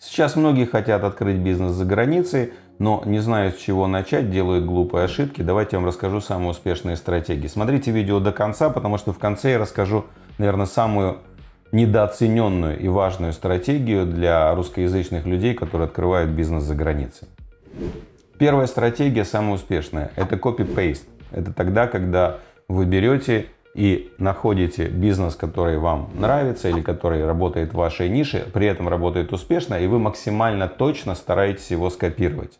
Сейчас многие хотят открыть бизнес за границей, но не знают, с чего начать, делают глупые ошибки. Давайте я вам расскажу самые успешные стратегии. Смотрите видео до конца, потому что в конце я расскажу, наверное, самую недооцененную и важную стратегию для русскоязычных людей, которые открывают бизнес за границей. Первая стратегия, самая успешная, это copy-paste. Это тогда, когда вы берете и находите бизнес, который вам нравится или который работает в вашей нише, при этом работает успешно, и вы максимально точно стараетесь его скопировать.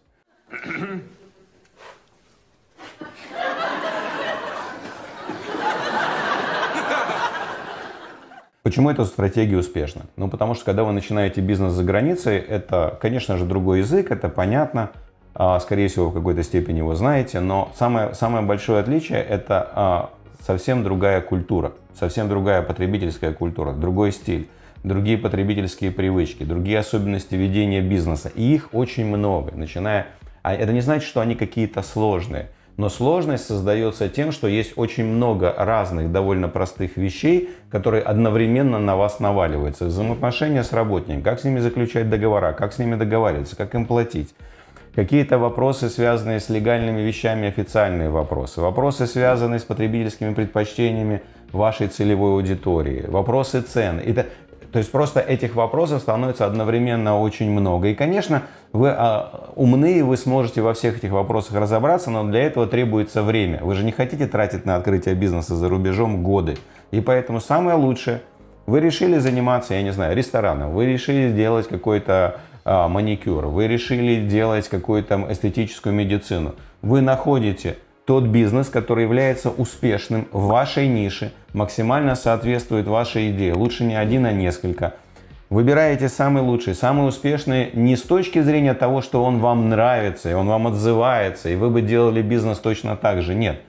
Почему эта стратегия успешна? Ну, потому что когда вы начинаете бизнес за границей, это, конечно же, другой язык, это понятно, а, скорее всего, в какой-то степени его знаете, но самое, самое большое отличие – это а, совсем другая культура, совсем другая потребительская культура, другой стиль, другие потребительские привычки, другие особенности ведения бизнеса. И их очень много, начиная... А это не значит, что они какие-то сложные. Но сложность создается тем, что есть очень много разных довольно простых вещей, которые одновременно на вас наваливаются. Взаимоотношения с работниками, как с ними заключать договора, как с ними договариваться, как им платить, какие-то вопросы, связанные с легальными вещами, официальные вопросы, вопросы, связанные с потребительскими предпочтениями вашей целевой аудитории, вопросы цен. Это, то есть просто этих вопросов становится одновременно очень много. И, конечно, вы а, умные, вы сможете во всех этих вопросах разобраться, но для этого требуется время. Вы же не хотите тратить на открытие бизнеса за рубежом годы. И поэтому самое лучшее, вы решили заниматься, я не знаю, рестораном, вы решили сделать какой-то а, маникюр, вы решили делать какую-то эстетическую медицину, вы находите тот бизнес, который является успешным в вашей нише, максимально соответствует вашей идее. Лучше не один, а несколько. Выбираете самый лучший, самый успешный не с точки зрения того, что он вам нравится, и он вам отзывается, и вы бы делали бизнес точно так же. Нет.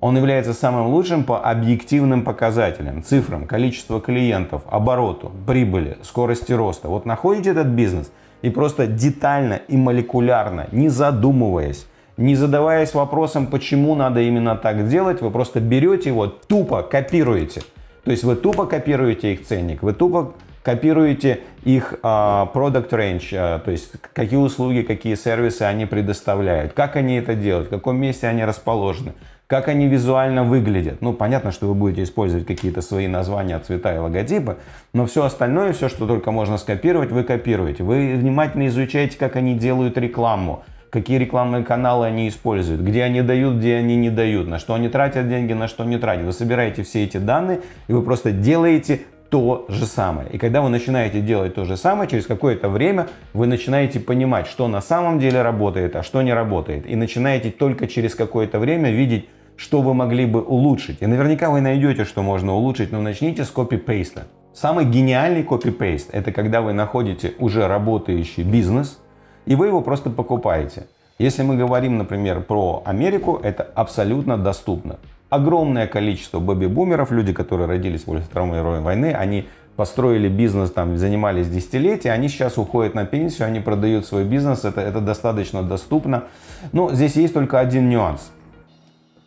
Он является самым лучшим по объективным показателям, цифрам, количеству клиентов, обороту, прибыли, скорости роста. Вот находите этот бизнес – и просто детально и молекулярно, не задумываясь, не задаваясь вопросом, почему надо именно так делать, вы просто берете его, тупо копируете. То есть вы тупо копируете их ценник, вы тупо копируете их а, product range, а, то есть какие услуги, какие сервисы они предоставляют, как они это делают, в каком месте они расположены, как они визуально выглядят. Ну, понятно, что вы будете использовать какие-то свои названия, цвета и логотипы, но все остальное, все, что только можно скопировать, вы копируете. Вы внимательно изучаете, как они делают рекламу, какие рекламные каналы они используют, где они дают, где они не дают, на что они тратят деньги, на что не тратят. Вы собираете все эти данные, и вы просто делаете то же самое. И когда вы начинаете делать то же самое, через какое-то время вы начинаете понимать, что на самом деле работает, а что не работает. И начинаете только через какое-то время видеть что вы могли бы улучшить. И наверняка вы найдете, что можно улучшить, но начните с копипейста. Самый гениальный копипейст – это когда вы находите уже работающий бизнес, и вы его просто покупаете. Если мы говорим, например, про Америку, это абсолютно доступно. Огромное количество бэби-бумеров, люди, которые родились после Второй мировой войны, они построили бизнес, там, занимались десятилетия, они сейчас уходят на пенсию, они продают свой бизнес, это, это достаточно доступно. Но здесь есть только один нюанс –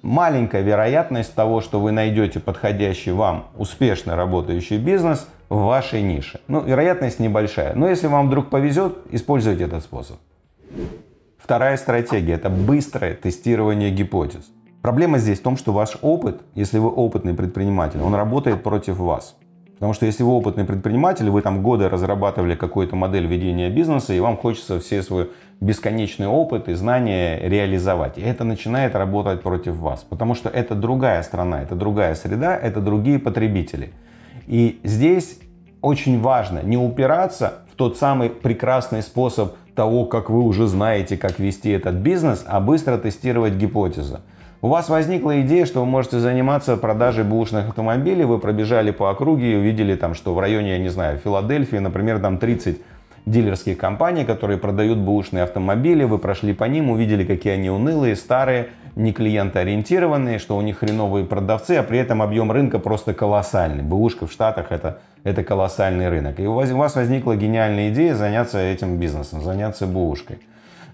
маленькая вероятность того, что вы найдете подходящий вам успешно работающий бизнес в вашей нише. Ну, вероятность небольшая. Но если вам вдруг повезет, используйте этот способ. Вторая стратегия – это быстрое тестирование гипотез. Проблема здесь в том, что ваш опыт, если вы опытный предприниматель, он работает против вас. Потому что если вы опытный предприниматель, вы там годы разрабатывали какую-то модель ведения бизнеса, и вам хочется все свой бесконечный опыт и знания реализовать. И это начинает работать против вас, потому что это другая страна, это другая среда, это другие потребители. И здесь очень важно не упираться в тот самый прекрасный способ того, как вы уже знаете, как вести этот бизнес, а быстро тестировать гипотезы. У вас возникла идея, что вы можете заниматься продажей бушных автомобилей, вы пробежали по округе и увидели, там, что в районе, я не знаю, Филадельфии, например, там 30 дилерских компаний, которые продают бушные автомобили, вы прошли по ним, увидели, какие они унылые, старые, не клиентоориентированные, что у них хреновые продавцы, а при этом объем рынка просто колоссальный. Бушка в Штатах это, это колоссальный рынок. И у вас, у вас возникла гениальная идея заняться этим бизнесом, заняться бушкой.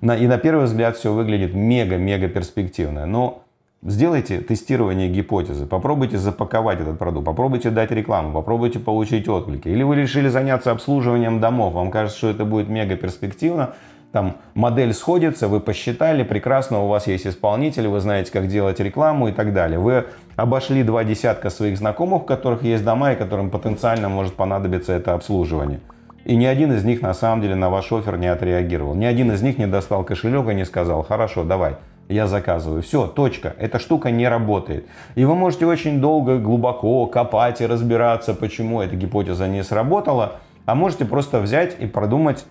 На, и на первый взгляд все выглядит мега-мега перспективно. Но Сделайте тестирование гипотезы, попробуйте запаковать этот продукт, попробуйте дать рекламу, попробуйте получить отклики. Или вы решили заняться обслуживанием домов, вам кажется, что это будет мега перспективно, там модель сходится, вы посчитали, прекрасно, у вас есть исполнитель, вы знаете, как делать рекламу и так далее. Вы обошли два десятка своих знакомых, у которых есть дома и которым потенциально может понадобиться это обслуживание. И ни один из них на самом деле на ваш офер не отреагировал. Ни один из них не достал кошелек и не сказал, хорошо, давай, я заказываю. Все, точка. Эта штука не работает. И вы можете очень долго, глубоко копать и разбираться, почему эта гипотеза не сработала, а можете просто взять и продумать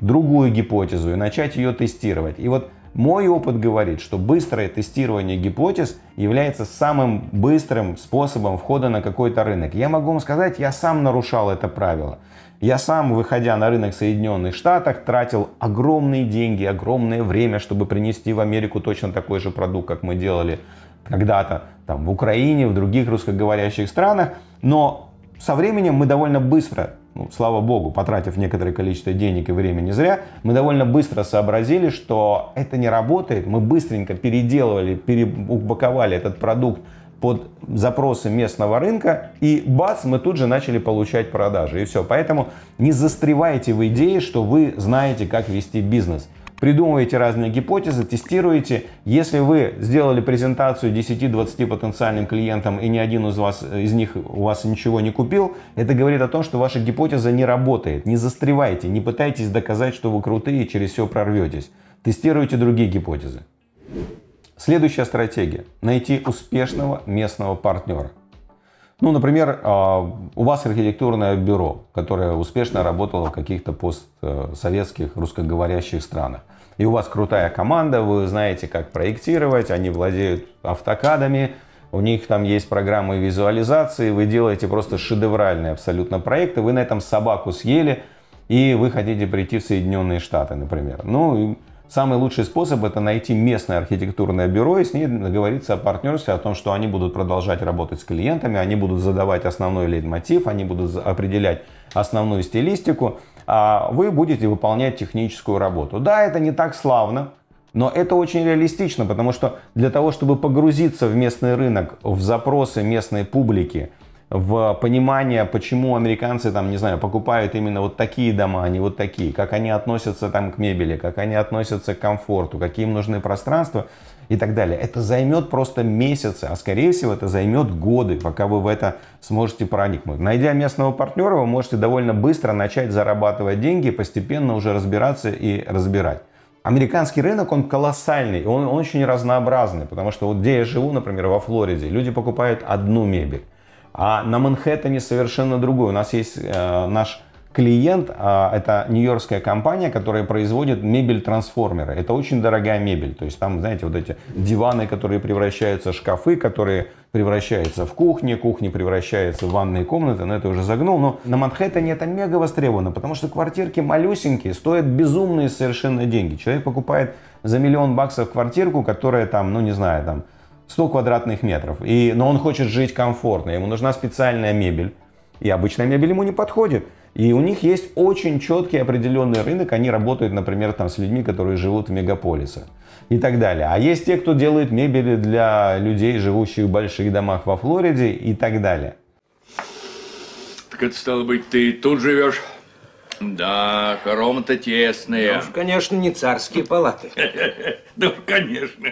другую гипотезу и начать ее тестировать. И вот мой опыт говорит, что быстрое тестирование гипотез является самым быстрым способом входа на какой-то рынок. Я могу вам сказать, я сам нарушал это правило. Я сам, выходя на рынок Соединенных Штатов, тратил огромные деньги, огромное время, чтобы принести в Америку точно такой же продукт, как мы делали когда-то там в Украине, в других русскоговорящих странах. Но со временем мы довольно быстро, ну, слава богу, потратив некоторое количество денег и времени зря, мы довольно быстро сообразили, что это не работает. Мы быстренько переделывали, переупаковали этот продукт под запросы местного рынка, и бац, мы тут же начали получать продажи. И все. Поэтому не застревайте в идее, что вы знаете, как вести бизнес. придумывайте разные гипотезы, тестируйте Если вы сделали презентацию 10-20 потенциальным клиентам, и ни один из, вас, из них у вас ничего не купил, это говорит о том, что ваша гипотеза не работает. Не застревайте, не пытайтесь доказать, что вы крутые и через все прорветесь. Тестируйте другие гипотезы. Следующая стратегия – найти успешного местного партнера. Ну, например, а, у вас архитектурное бюро, которое успешно работало в каких-то постсоветских русскоговорящих странах. И у вас крутая команда, вы знаете, как проектировать, они владеют автокадами, у них там есть программы визуализации, вы делаете просто шедевральные абсолютно проекты, вы на этом собаку съели, и вы хотите прийти в Соединенные Штаты, например. Ну, Самый лучший способ это найти местное архитектурное бюро и с ней договориться о партнерстве, о том, что они будут продолжать работать с клиентами, они будут задавать основной лейтмотив, они будут определять основную стилистику, а вы будете выполнять техническую работу. Да, это не так славно, но это очень реалистично, потому что для того, чтобы погрузиться в местный рынок, в запросы местной публики, в понимание, почему американцы там, не знаю, покупают именно вот такие дома, а не вот такие, как они относятся там к мебели, как они относятся к комфорту, какие им нужны пространства и так далее. Это займет просто месяцы, а скорее всего это займет годы, пока вы в это сможете проникнуть. Найдя местного партнера, вы можете довольно быстро начать зарабатывать деньги, постепенно уже разбираться и разбирать. Американский рынок, он колоссальный, он, он очень разнообразный, потому что вот где я живу, например, во Флориде, люди покупают одну мебель, а на Манхэттене совершенно другое. У нас есть э, наш клиент, э, это нью-йоркская компания, которая производит мебель-трансформеры. Это очень дорогая мебель. То есть там, знаете, вот эти диваны, которые превращаются в шкафы, которые превращаются в кухни, кухни превращаются в ванные комнаты, но это уже загнул. Но на Манхэттене это мега востребовано, потому что квартирки малюсенькие, стоят безумные совершенно деньги. Человек покупает за миллион баксов квартирку, которая там, ну не знаю, там 100 квадратных метров. И, но он хочет жить комфортно, ему нужна специальная мебель. И обычная мебель ему не подходит. И у них есть очень четкий определенный рынок. Они работают, например, там, с людьми, которые живут в мегаполисах и так далее. А есть те, кто делает мебель для людей, живущих в больших домах во Флориде и так далее. Так это стало быть, ты тут живешь? Да, хором то тесные. Ну конечно, не царские палаты. Да, конечно.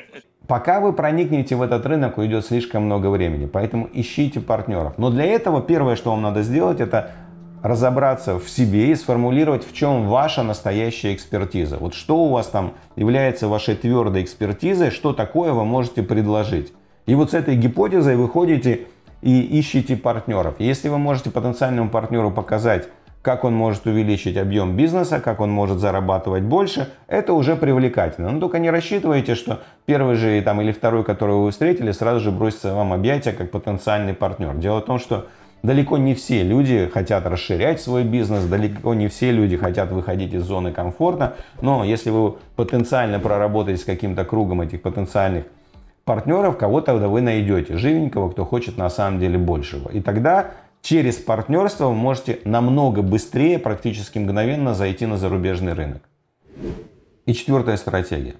Пока вы проникнете в этот рынок, уйдет слишком много времени, поэтому ищите партнеров. Но для этого первое, что вам надо сделать, это разобраться в себе и сформулировать, в чем ваша настоящая экспертиза. Вот что у вас там является вашей твердой экспертизой, что такое вы можете предложить. И вот с этой гипотезой вы ходите и ищете партнеров. Если вы можете потенциальному партнеру показать, как он может увеличить объем бизнеса, как он может зарабатывать больше, это уже привлекательно. Но ну, только не рассчитывайте, что первый же там, или второй, которого вы встретили, сразу же бросится вам объятия как потенциальный партнер. Дело в том, что далеко не все люди хотят расширять свой бизнес, далеко не все люди хотят выходить из зоны комфорта, но если вы потенциально проработаете с каким-то кругом этих потенциальных партнеров, кого-то вы найдете, живенького, кто хочет на самом деле большего. И тогда через партнерство вы можете намного быстрее, практически мгновенно зайти на зарубежный рынок. И четвертая стратегия.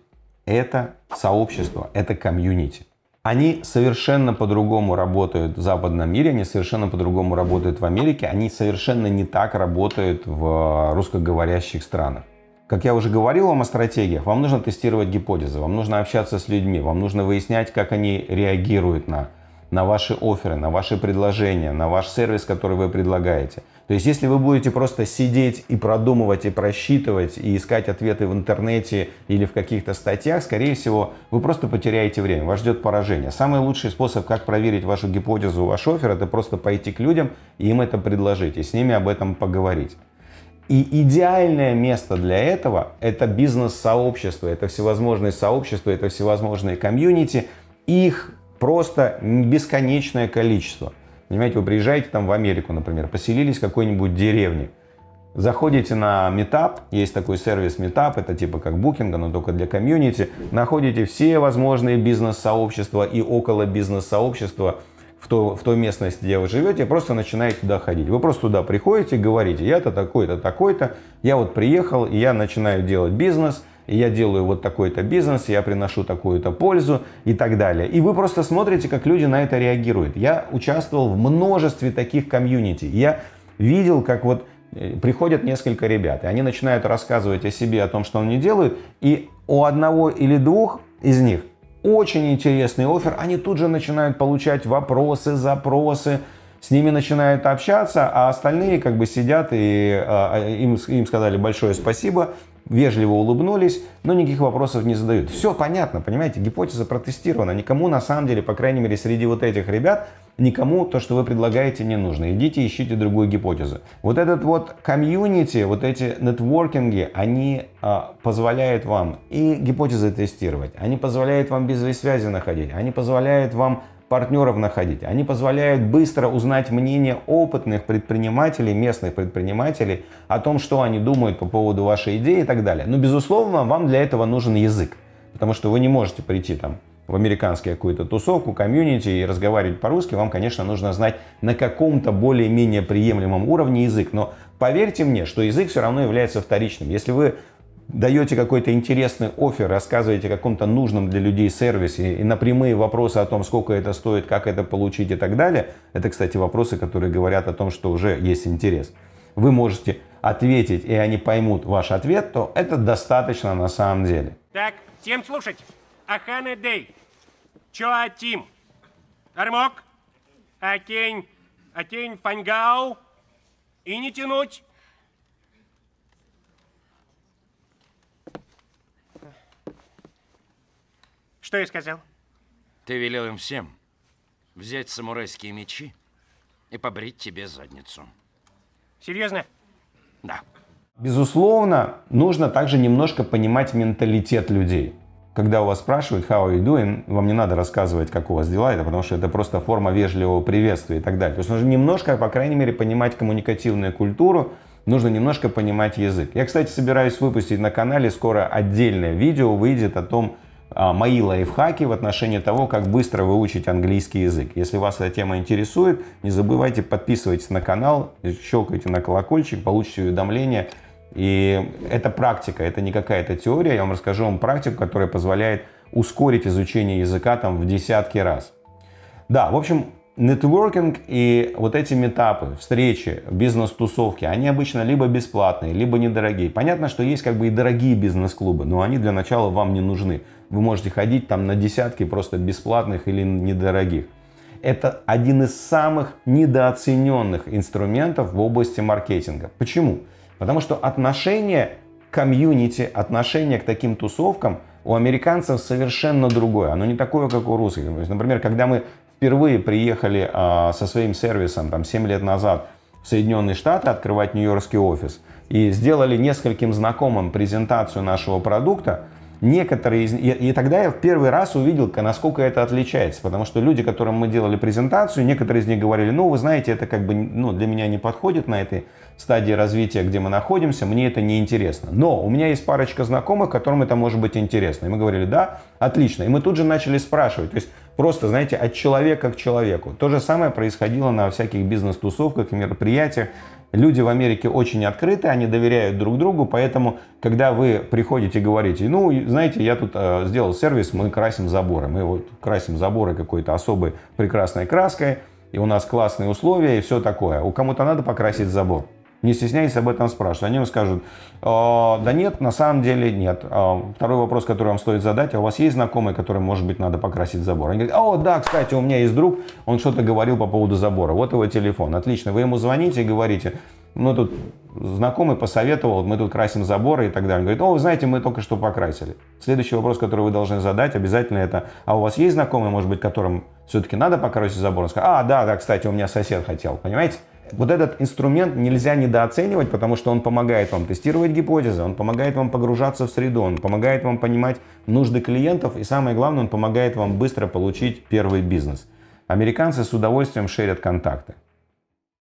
Это сообщество, это комьюнити. Они совершенно по-другому работают в западном мире, они совершенно по-другому работают в Америке, они совершенно не так работают в русскоговорящих странах. Как я уже говорил вам о стратегиях, вам нужно тестировать гипотезы, вам нужно общаться с людьми, вам нужно выяснять, как они реагируют на на ваши оферы, на ваши предложения, на ваш сервис, который вы предлагаете. То есть, если вы будете просто сидеть и продумывать, и просчитывать, и искать ответы в интернете или в каких-то статьях, скорее всего, вы просто потеряете время, вас ждет поражение. Самый лучший способ, как проверить вашу гипотезу, ваш офер, это просто пойти к людям и им это предложить, и с ними об этом поговорить. И идеальное место для этого – это бизнес-сообщество, это всевозможные сообщества, это всевозможные комьюнити. Их просто бесконечное количество. Понимаете, вы приезжаете там в Америку, например, поселились в какой-нибудь деревне, заходите на Meetup, есть такой сервис Meetup, это типа как Booking, но только для комьюнити, находите все возможные бизнес-сообщества и около бизнес-сообщества в, то, в той местности, где вы живете, просто начинаете туда ходить. Вы просто туда приходите, говорите, я-то такой-то, такой-то, я вот приехал, и я начинаю делать бизнес – я делаю вот такой-то бизнес, я приношу такую-то пользу и так далее. И вы просто смотрите, как люди на это реагируют. Я участвовал в множестве таких комьюнити. Я видел, как вот э, приходят несколько ребят, и они начинают рассказывать о себе, о том, что они делают, и у одного или двух из них очень интересный офер, они тут же начинают получать вопросы, запросы, с ними начинают общаться, а остальные как бы сидят и э, им, им сказали большое спасибо, вежливо улыбнулись, но никаких вопросов не задают. Все понятно, понимаете, гипотеза протестирована. Никому на самом деле, по крайней мере, среди вот этих ребят, никому то, что вы предлагаете, не нужно. Идите ищите другую гипотезу. Вот этот вот комьюнити, вот эти нетворкинги, они а, позволяют вам и гипотезы тестировать, они позволяют вам без связи находить, они позволяют вам партнеров находить. Они позволяют быстро узнать мнение опытных предпринимателей, местных предпринимателей о том, что они думают по поводу вашей идеи и так далее. Но, безусловно, вам для этого нужен язык, потому что вы не можете прийти там в американскую какую-то тусовку, комьюнити и разговаривать по-русски, вам, конечно, нужно знать на каком-то более-менее приемлемом уровне язык. Но поверьте мне, что язык все равно является вторичным. Если вы даете какой-то интересный офер, рассказываете о каком-то нужном для людей сервисе и на прямые вопросы о том, сколько это стоит, как это получить и так далее, это, кстати, вопросы, которые говорят о том, что уже есть интерес. Вы можете ответить, и они поймут ваш ответ, то это достаточно на самом деле. Так, всем слушать. Ахана Дей. Чоатим. Армок. Акень. Акень Фаньгау. И не тянуть. Что я сказал? Ты велел им всем взять самурайские мечи и побрить тебе задницу. Серьезно? Да. Безусловно, нужно также немножко понимать менталитет людей. Когда у вас спрашивают «How are you doing?», вам не надо рассказывать, как у вас дела, это потому что это просто форма вежливого приветствия и так далее. То есть нужно немножко, по крайней мере, понимать коммуникативную культуру, нужно немножко понимать язык. Я, кстати, собираюсь выпустить на канале скоро отдельное видео, выйдет о том, а, мои лайфхаки в отношении того, как быстро выучить английский язык. Если вас эта тема интересует, не забывайте подписывайтесь на канал, щелкайте на колокольчик, получите уведомления. И это практика, это не какая-то теория. Я вам расскажу вам практику, которая позволяет ускорить изучение языка там в десятки раз. Да, в общем, Нетворкинг и вот эти метапы, встречи, бизнес-тусовки, они обычно либо бесплатные, либо недорогие. Понятно, что есть как бы и дорогие бизнес-клубы, но они для начала вам не нужны. Вы можете ходить там на десятки просто бесплатных или недорогих. Это один из самых недооцененных инструментов в области маркетинга. Почему? Потому что отношение к комьюнити, отношение к таким тусовкам – у американцев совершенно другое. Оно не такое, как у русских. То есть, например, когда мы впервые приехали э, со своим сервисом там 7 лет назад в Соединенные Штаты открывать нью-йоркский офис и сделали нескольким знакомым презентацию нашего продукта, некоторые из... И, и тогда я в первый раз увидел, насколько это отличается, потому что люди, которым мы делали презентацию, некоторые из них говорили, ну, вы знаете, это как бы ну, для меня не подходит на этой стадии развития, где мы находимся, мне это не интересно. Но у меня есть парочка знакомых, которым это может быть интересно. И мы говорили, да, отлично. И мы тут же начали спрашивать. То есть просто, знаете, от человека к человеку. То же самое происходило на всяких бизнес-тусовках и мероприятиях. Люди в Америке очень открыты, они доверяют друг другу, поэтому, когда вы приходите и говорите, ну, знаете, я тут э, сделал сервис, мы красим заборы, мы вот красим заборы какой-то особой прекрасной краской, и у нас классные условия и все такое. У кому-то надо покрасить забор. Не стесняйтесь об этом спрашивать. Они вам скажут, «Э, да нет, на самом деле нет. Э, второй вопрос, который вам стоит задать, а у вас есть знакомый, который, может быть, надо покрасить забор? Они говорят, о, да, кстати, у меня есть друг, он что-то говорил по поводу забора. Вот его телефон. Отлично, вы ему звоните и говорите, ну тут знакомый посоветовал, мы тут красим заборы и так далее. Он говорит, о, вы знаете, мы только что покрасили. Следующий вопрос, который вы должны задать, обязательно это, а у вас есть знакомый, может быть, которым все-таки надо покрасить забор? Он скажет, а, да, да, кстати, у меня сосед хотел, понимаете? Вот этот инструмент нельзя недооценивать, потому что он помогает вам тестировать гипотезы, он помогает вам погружаться в среду, он помогает вам понимать нужды клиентов и самое главное, он помогает вам быстро получить первый бизнес. Американцы с удовольствием шерят контакты.